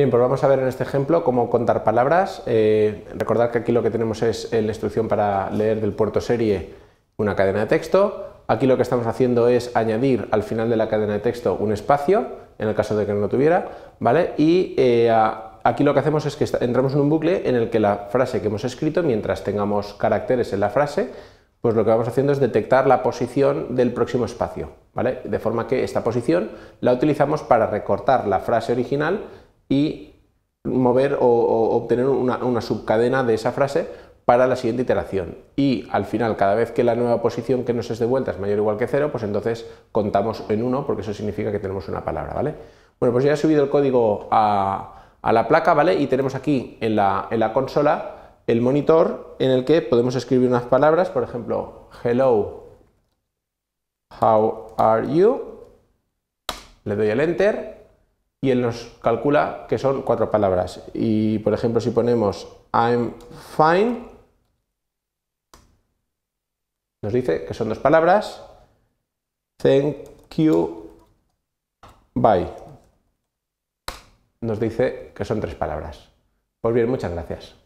Bien, pues vamos a ver en este ejemplo cómo contar palabras. Eh, recordad que aquí lo que tenemos es eh, la instrucción para leer del puerto serie una cadena de texto. Aquí lo que estamos haciendo es añadir al final de la cadena de texto un espacio, en el caso de que no lo tuviera, ¿vale? Y eh, aquí lo que hacemos es que entramos en un bucle en el que la frase que hemos escrito, mientras tengamos caracteres en la frase, pues lo que vamos haciendo es detectar la posición del próximo espacio, ¿vale? De forma que esta posición la utilizamos para recortar la frase original y mover o, obtener una, subcadena de esa frase para la siguiente iteración. Y al final, cada vez que la nueva posición que nos es devuelta es mayor o igual que cero, pues entonces contamos en uno, porque eso significa que tenemos una palabra, ¿vale? Bueno, pues ya he subido el código a, la placa, ¿vale? Y tenemos aquí en la, en la, consola el monitor en el que podemos escribir unas palabras, por ejemplo, hello, how are you? Le doy al enter y él nos calcula que son cuatro palabras. Y por ejemplo, si ponemos I'm fine, nos dice que son dos palabras. Thank you, bye. Nos dice que son tres palabras. Pues bien, muchas gracias.